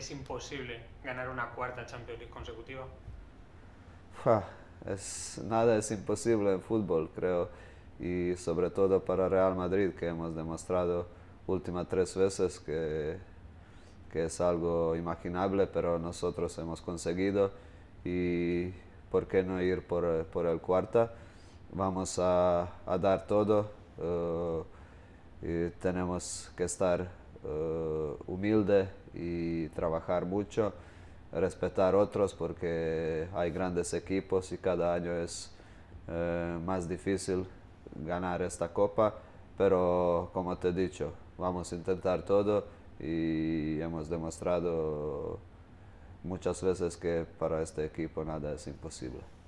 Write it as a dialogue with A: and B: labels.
A: es imposible ganar una cuarta Champions League consecutiva?
B: Es, nada es imposible en fútbol, creo, y sobre todo para Real Madrid, que hemos demostrado últimas tres veces que, es algo imaginable, pero nosotros hemos conseguido y por qué no ir por, el cuarta. Vamos a, dar todo eh, y tenemos que estar eh, humilde y trabajar mucho, respetar otros porque hay grandes equipos y cada año es eh, más difícil ganar esta copa, pero como te he dicho, vamos a intentar todo y hemos demostrado muchas veces que para este equipo nada es imposible.